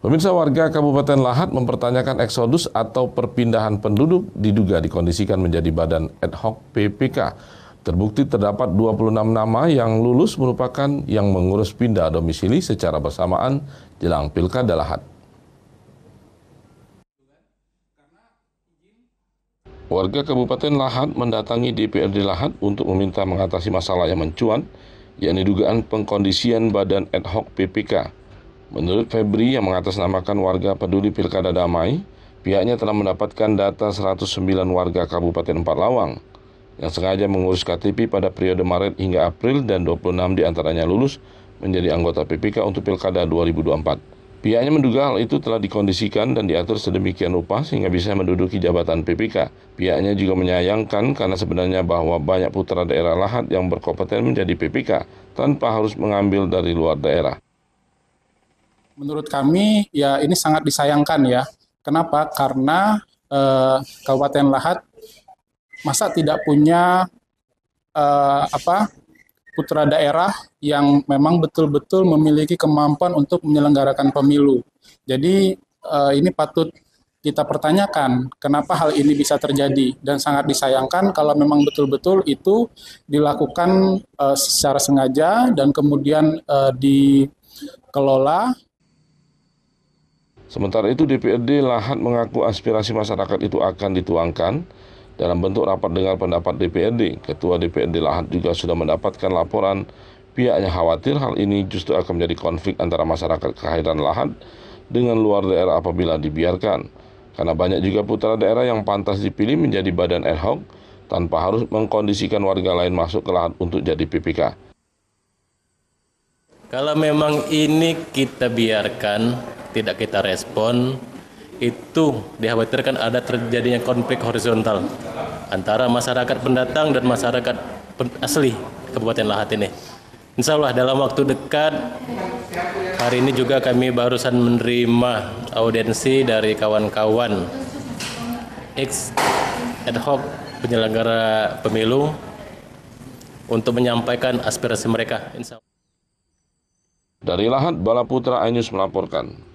Pemirsa warga Kabupaten Lahat mempertanyakan eksodus atau perpindahan penduduk diduga dikondisikan menjadi badan ad hoc PPK. Terbukti terdapat 26 nama yang lulus merupakan yang mengurus pindah domisili secara bersamaan jelang Pilkada Lahat. Warga Kabupaten Lahat mendatangi DPRD Lahat untuk meminta mengatasi masalah yang mencuat, yakni dugaan pengkondisian badan ad hoc PPK. Menurut Febri yang mengatasnamakan warga peduli pilkada damai, pihaknya telah mendapatkan data 109 warga Kabupaten Empat Lawang yang sengaja mengurus KTP pada periode Maret hingga April dan 26 diantaranya lulus menjadi anggota PPK untuk Pilkada 2024. Pihaknya menduga hal itu telah dikondisikan dan diatur sedemikian rupa sehingga bisa menduduki jabatan PPK. Pihaknya juga menyayangkan karena sebenarnya bahwa banyak putra daerah lahat yang berkompeten menjadi PPK tanpa harus mengambil dari luar daerah. Menurut kami ya ini sangat disayangkan ya. Kenapa? Karena eh, Kabupaten Lahat masa tidak punya eh, apa putra daerah yang memang betul-betul memiliki kemampuan untuk menyelenggarakan pemilu. Jadi eh, ini patut kita pertanyakan kenapa hal ini bisa terjadi dan sangat disayangkan kalau memang betul-betul itu dilakukan uh, secara sengaja dan kemudian uh, dikelola Sementara itu DPRD Lahat mengaku aspirasi masyarakat itu akan dituangkan dalam bentuk rapat dengar pendapat DPRD. Ketua DPRD Lahat juga sudah mendapatkan laporan pihaknya khawatir hal ini justru akan menjadi konflik antara masyarakat kehadiran Lahat dengan luar daerah apabila dibiarkan. Karena banyak juga putra daerah yang pantas dipilih menjadi badan ad hoc tanpa harus mengkondisikan warga lain masuk ke Lahat untuk jadi PPK. Kalau memang ini kita biarkan, tidak kita respon, itu dikhawatirkan ada terjadinya konflik horizontal antara masyarakat pendatang dan masyarakat asli Kabupaten Lahat ini. Insya Allah dalam waktu dekat, hari ini juga kami barusan menerima audiensi dari kawan-kawan ex ad hoc penyelenggara pemilu untuk menyampaikan aspirasi mereka. Insya Allah. Dari Lahat, Balaputra Ainus melaporkan.